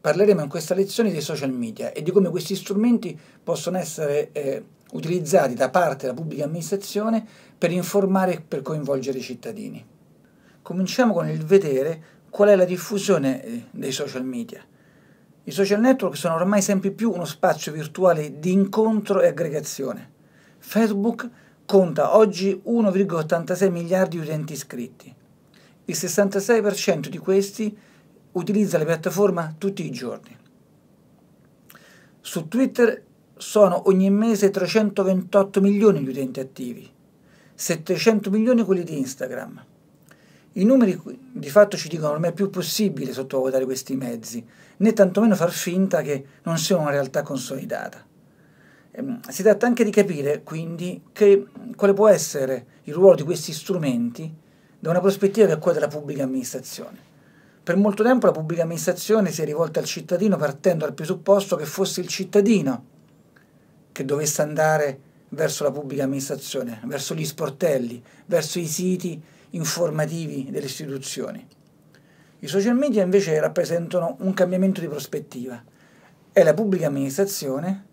Parleremo in questa lezione dei social media e di come questi strumenti possono essere eh, utilizzati da parte della pubblica amministrazione per informare e per coinvolgere i cittadini. Cominciamo con il vedere qual è la diffusione eh, dei social media. I social network sono ormai sempre più uno spazio virtuale di incontro e aggregazione. Facebook conta oggi 1,86 miliardi di utenti iscritti. Il 66% di questi utilizza la piattaforma tutti i giorni. Su Twitter sono ogni mese 328 milioni gli utenti attivi, 700 milioni quelli di Instagram. I numeri di fatto ci dicono che non è più possibile sottovalutare questi mezzi, né tantomeno far finta che non siano una realtà consolidata. Ehm, si tratta anche di capire, quindi, che, quale può essere il ruolo di questi strumenti da una prospettiva che è quella della pubblica amministrazione. Per molto tempo la pubblica amministrazione si è rivolta al cittadino partendo dal presupposto che fosse il cittadino che dovesse andare verso la pubblica amministrazione, verso gli sportelli, verso i siti informativi delle istituzioni. I social media invece rappresentano un cambiamento di prospettiva. È la pubblica amministrazione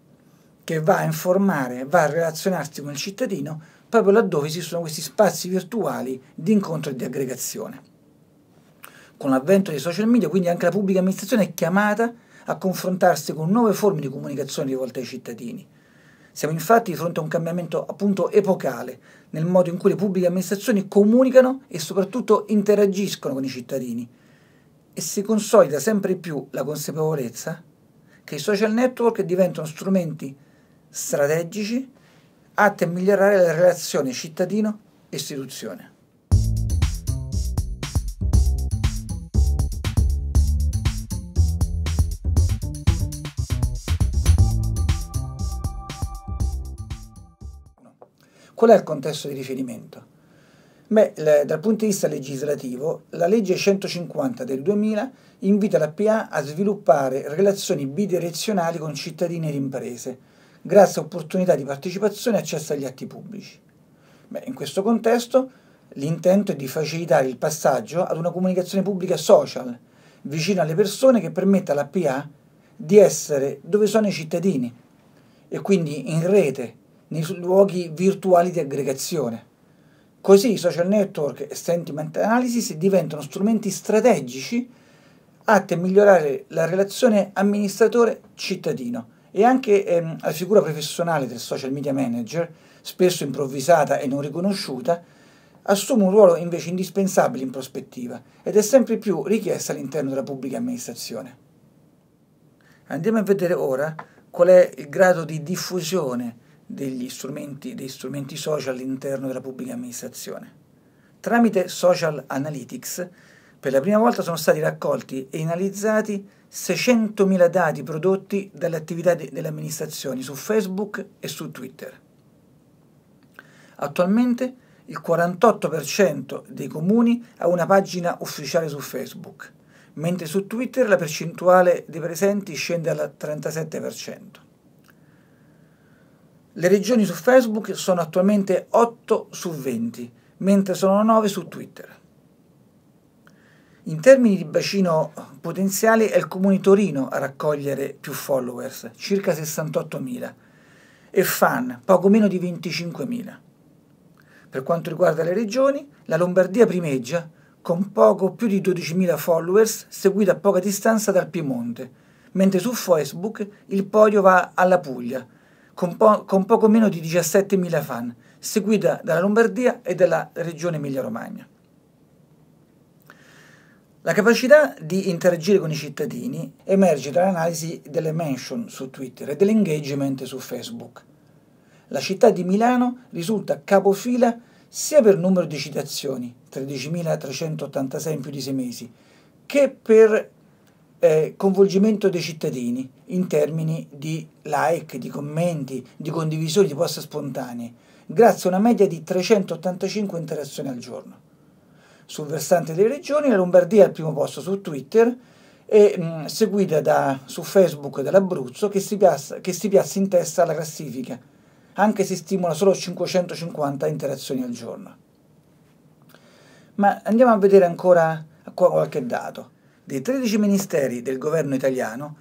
che va a informare, va a relazionarsi con il cittadino proprio laddove esistono questi spazi virtuali di incontro e di aggregazione. Con l'avvento dei social media, quindi anche la pubblica amministrazione è chiamata a confrontarsi con nuove forme di comunicazione rivolte ai cittadini. Siamo infatti di fronte a un cambiamento appunto epocale nel modo in cui le pubbliche amministrazioni comunicano e soprattutto interagiscono con i cittadini e si consolida sempre più la consapevolezza che i social network diventano strumenti strategici atti a migliorare la relazione cittadino-istituzione. Qual è il contesto di riferimento? Beh, dal punto di vista legislativo, la legge 150 del 2000 invita la PA a sviluppare relazioni bidirezionali con cittadini ed imprese, grazie a opportunità di partecipazione e accesso agli atti pubblici. Beh, in questo contesto, l'intento è di facilitare il passaggio ad una comunicazione pubblica social, vicino alle persone, che permetta alla PA di essere dove sono i cittadini e quindi in rete nei luoghi virtuali di aggregazione. Così i social network e sentiment analysis diventano strumenti strategici atti a migliorare la relazione amministratore-cittadino e anche ehm, la figura professionale del social media manager, spesso improvvisata e non riconosciuta, assume un ruolo invece indispensabile in prospettiva ed è sempre più richiesta all'interno della pubblica amministrazione. Andiamo a vedere ora qual è il grado di diffusione degli strumenti, dei strumenti social all'interno della pubblica amministrazione. Tramite Social Analytics, per la prima volta sono stati raccolti e analizzati 600.000 dati prodotti dalle attività de delle amministrazioni su Facebook e su Twitter. Attualmente il 48% dei comuni ha una pagina ufficiale su Facebook, mentre su Twitter la percentuale dei presenti scende al 37%. Le regioni su Facebook sono attualmente 8 su 20, mentre sono 9 su Twitter. In termini di bacino potenziale è il comune di Torino a raccogliere più followers, circa 68.000, e fan, poco meno di 25.000. Per quanto riguarda le regioni, la Lombardia primeggia con poco più di 12.000 followers, seguita a poca distanza dal Piemonte, mentre su Facebook il podio va alla Puglia, con, po con poco meno di 17.000 fan, seguita dalla Lombardia e dalla regione Emilia-Romagna. La capacità di interagire con i cittadini emerge dall'analisi delle mention su Twitter e dell'engagement su Facebook. La città di Milano risulta capofila sia per numero di citazioni, 13.386 in più di 6 mesi, che per eh, coinvolgimento dei cittadini in termini di like, di commenti, di condivisioni di post spontanei, grazie a una media di 385 interazioni al giorno. Sul versante delle regioni, la Lombardia è al primo posto su Twitter, e, mh, mm, seguita da, su Facebook dall'Abruzzo che si, piazza, che si piazza in testa alla classifica, anche se stimola solo 550 interazioni al giorno. Ma andiamo a vedere ancora qualche dato. Dei 13 ministeri del governo italiano,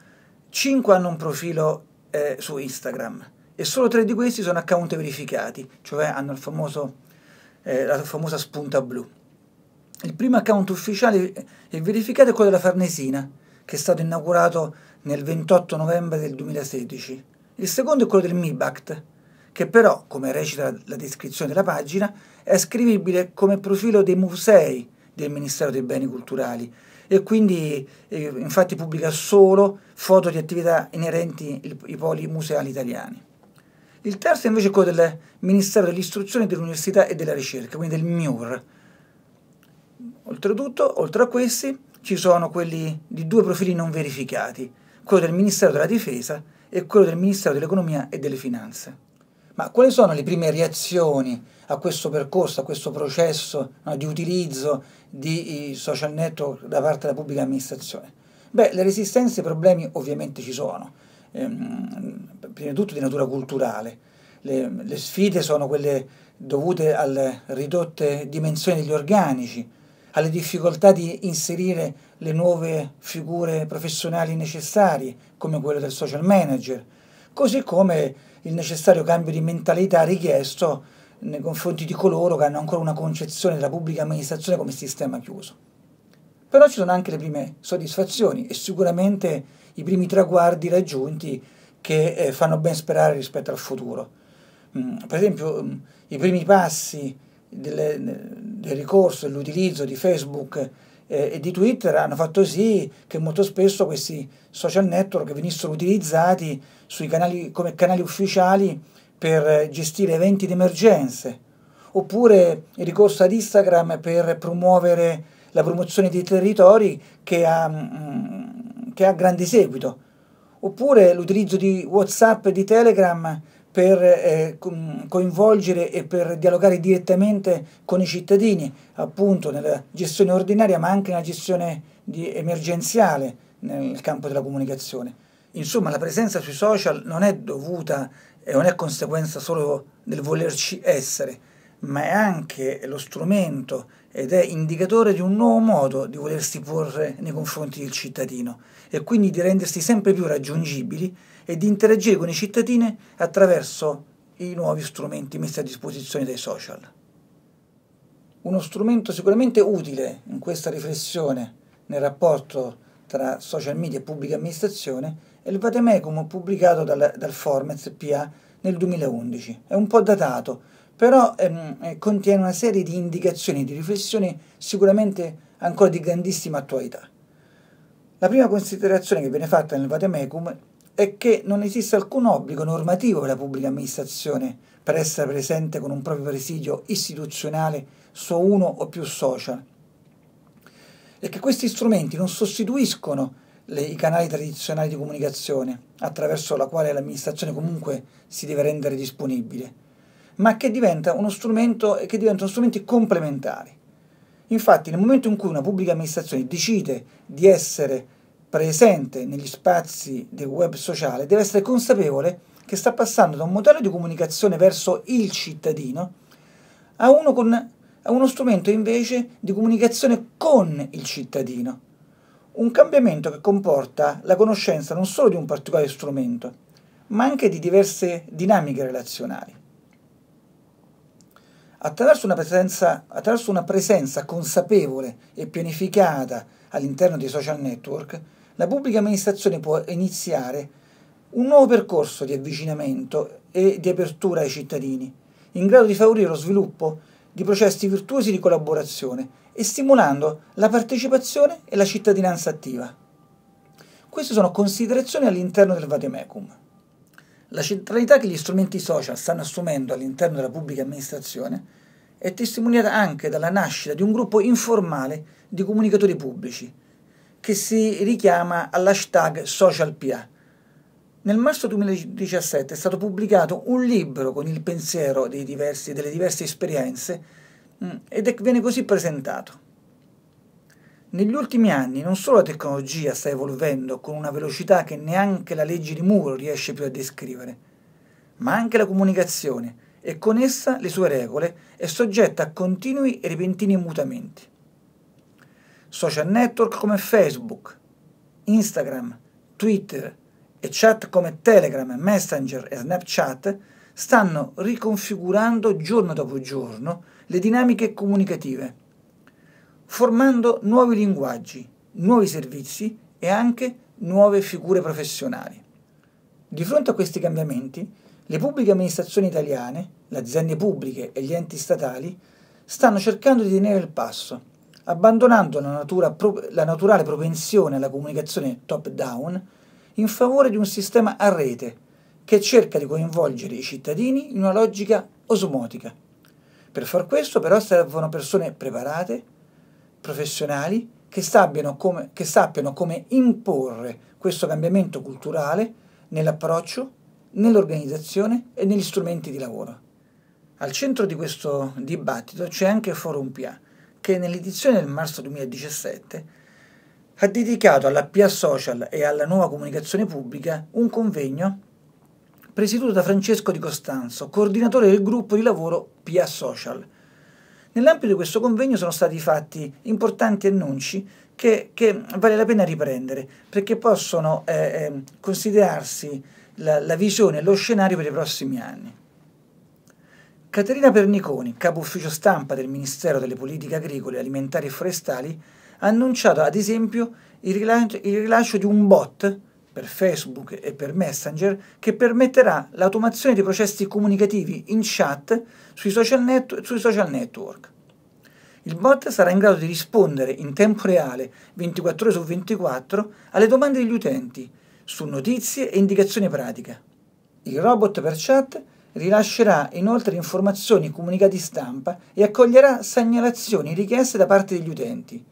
5 hanno un profilo eh, su Instagram e solo 3 di questi sono account verificati, cioè hanno famoso, eh, la famosa spunta blu. Il primo account ufficiale e eh, verificato è quello della Farnesina, che è stato inaugurato nel 28 novembre del 2016. Il secondo è quello del MIBACT, che però, come recita la descrizione della pagina, è scrivibile come profilo dei musei del Ministero dei Beni Culturali e quindi eh, infatti pubblica solo foto di attività inerenti ai poli museali italiani. Il terzo invece è quello del Ministero dell'Istruzione, dell'Università e della Ricerca, quindi del MIUR. Oltretutto, oltre a questi, ci sono quelli di due profili non verificati, quello del Ministero della Difesa e quello del Ministero dell'Economia e delle Finanze. Ma quali sono le prime reazioni a questo percorso, a questo processo no, di utilizzo di eh, social network da parte della pubblica amministrazione? Beh, le resistenze e i problemi ovviamente ci sono, ehm, prima di tutto di natura culturale. Le, le sfide sono quelle dovute alle ridotte dimensioni degli organici, alle difficoltà di inserire le nuove figure professionali necessarie, come quelle del social manager, così come il necessario cambio di mentalità richiesto nei confronti di coloro che hanno ancora una concezione della pubblica amministrazione come sistema chiuso. Però ci sono anche le prime soddisfazioni e sicuramente i primi traguardi raggiunti che eh, fanno ben sperare rispetto al futuro. Mm, per esempio mm, i primi passi del, del ricorso e dell'utilizzo di Facebook eh, e di Twitter hanno fatto sì che molto spesso questi social network venissero utilizzati canali, come canali ufficiali per gestire eventi di emergenze, oppure il ricorso ad Instagram per promuovere la promozione di territori che ha, mm, che ha grande seguito, oppure l'utilizzo di WhatsApp e di Telegram per eh, coinvolgere e per dialogare direttamente con i cittadini, appunto nella gestione ordinaria ma anche nella gestione emergenziale nel campo della comunicazione. Insomma, la presenza sui social non è dovuta e non è conseguenza solo del volerci essere, ma è anche lo strumento ed è indicatore di un nuovo modo di volersi porre nei confronti del cittadino e quindi di rendersi sempre più raggiungibili e di interagire con i cittadini attraverso i nuovi strumenti messi a disposizione dai social. Uno strumento sicuramente utile in questa riflessione nel rapporto tra social media e pubblica amministrazione è il Vatemecum pubblicato dal, dal Formez PA nel 2011. È un po' datato, però ehm, eh, contiene una serie di indicazioni, di riflessioni sicuramente ancora di grandissima attualità. La prima considerazione che viene fatta nel Vatemecum è che non esiste alcun obbligo normativo per la pubblica amministrazione per essere presente con un proprio presidio istituzionale su uno o più social e che questi strumenti non sostituiscono le, i canali tradizionali di comunicazione attraverso la quale l'amministrazione comunque si deve rendere disponibile ma che diventano strumenti complementari. Infatti nel momento in cui una pubblica amministrazione decide di essere presente negli spazi del web sociale, deve essere consapevole che sta passando da un modello di comunicazione verso il cittadino a uno, con, a uno strumento invece di comunicazione con il cittadino. Un cambiamento che comporta la conoscenza non solo di un particolare strumento, ma anche di diverse dinamiche relazionali attraverso una presenza, attraverso una presenza consapevole e pianificata all'interno dei social network, la pubblica amministrazione può iniziare un nuovo percorso di avvicinamento e di apertura ai cittadini, in grado di favorire lo sviluppo di processi virtuosi di collaborazione e stimolando la partecipazione e la cittadinanza attiva. Queste sono considerazioni all'interno del Vatemecum. La centralità che gli strumenti social stanno assumendo all'interno della pubblica amministrazione è testimoniata anche dalla nascita di un gruppo informale di comunicatori pubblici che si richiama all'hashtag SocialPA. Nel marzo 2017 è stato pubblicato un libro con il pensiero diversi, delle diverse esperienze mm, ed è, viene così presentato. Negli ultimi anni non solo la tecnologia sta evolvendo con una velocità che neanche la legge di Muro riesce più a descrivere, ma anche la comunicazione e con essa le sue regole è soggetta a continui e repentini mutamenti. Social network come Facebook, Instagram, Twitter e chat come Telegram, Messenger e Snapchat stanno riconfigurando giorno dopo giorno le dinamiche comunicative formando nuovi linguaggi, nuovi servizi e anche nuove figure professionali. Di fronte a questi cambiamenti, le pubbliche amministrazioni italiane, le aziende pubbliche e gli enti statali stanno cercando di tenere il passo, abbandonando la, natura, la naturale propensione alla comunicazione top-down in favore di un sistema a rete che cerca di coinvolgere i cittadini in una logica osmotica. Per far questo però servono persone preparate, professionali che sappiano come, che sappiano come imporre questo cambiamento culturale nell'approccio, nell'organizzazione e negli strumenti di lavoro. Al centro di questo dibattito c'è anche Forum PA, che nell'edizione del marzo 2017 ha dedicato alla PA Social e alla nuova comunicazione pubblica un convegno presieduto da Francesco Di Costanzo, coordinatore del gruppo di lavoro PA Social, Nell'ambito di questo convegno sono stati fatti importanti annunci che, che vale la pena riprendere, perché possono eh, ehm, considerarsi la, la visione e lo scenario per i prossimi anni. Caterina Perniconi, capo ufficio stampa del Ministero delle Politiche Agricole, Alimentari e Forestali, ha annunciato ad esempio il rilascio, il rilascio di un bot per Facebook e per Messenger che permetterà l'automazione dei processi comunicativi in chat sui social, net sui social network. Il bot sarà in grado di rispondere in tempo reale, 24 ore su 24, alle domande degli utenti su notizie e indicazioni pratiche. Il robot per chat rilascerà inoltre informazioni, comunicati stampa e accoglierà segnalazioni richieste da parte degli utenti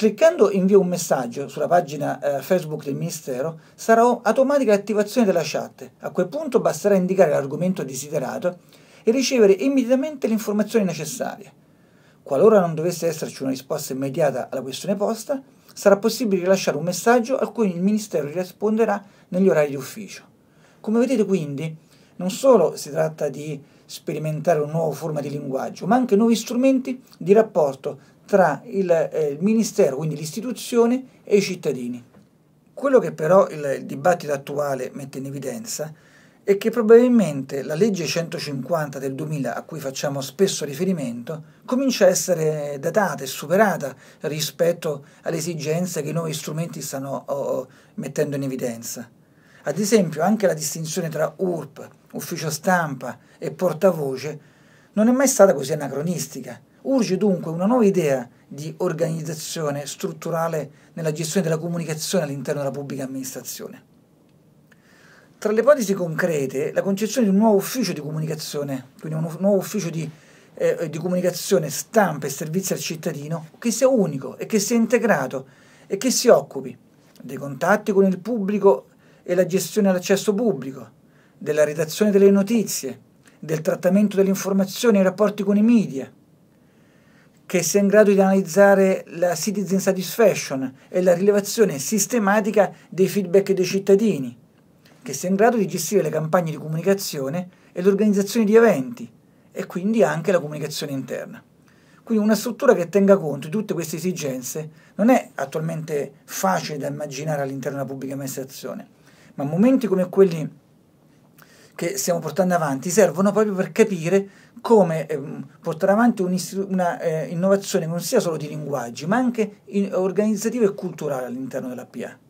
Cliccando invio un messaggio sulla pagina eh, Facebook del Ministero sarà automatica l'attivazione della chat. A quel punto basterà indicare l'argomento desiderato e ricevere immediatamente le informazioni necessarie. Qualora non dovesse esserci una risposta immediata alla questione posta, sarà possibile rilasciare un messaggio al cui il Ministero risponderà negli orari di ufficio. Come vedete quindi, non solo si tratta di sperimentare una nuova forma di linguaggio, ma anche nuovi strumenti di rapporto tra il, eh, il Ministero, quindi l'istituzione, e i cittadini. Quello che però il, il dibattito attuale mette in evidenza è che probabilmente la legge 150 del 2000, a cui facciamo spesso riferimento, comincia a essere datata e superata rispetto alle esigenze che i nuovi strumenti stanno oh, mettendo in evidenza. Ad esempio anche la distinzione tra URP, ufficio stampa e portavoce, non è mai stata così anacronistica, Urge dunque una nuova idea di organizzazione strutturale nella gestione della comunicazione all'interno della pubblica amministrazione. Tra le ipotesi concrete, la concezione di un nuovo ufficio di comunicazione, quindi un nuovo ufficio di, eh, di comunicazione, stampa e servizi al cittadino, che sia unico e che sia integrato e che si occupi dei contatti con il pubblico e la gestione all'accesso pubblico, della redazione delle notizie, del trattamento delle informazioni e rapporti con i media, che sia in grado di analizzare la citizen satisfaction e la rilevazione sistematica dei feedback dei cittadini, che sia in grado di gestire le campagne di comunicazione e l'organizzazione di eventi e quindi anche la comunicazione interna. Quindi una struttura che tenga conto di tutte queste esigenze non è attualmente facile da immaginare all'interno della pubblica amministrazione, ma momenti come quelli che stiamo portando avanti servono proprio per capire come ehm, portare avanti un'innovazione eh, non sia solo di linguaggi, ma anche in, organizzativa e culturale all'interno della PA.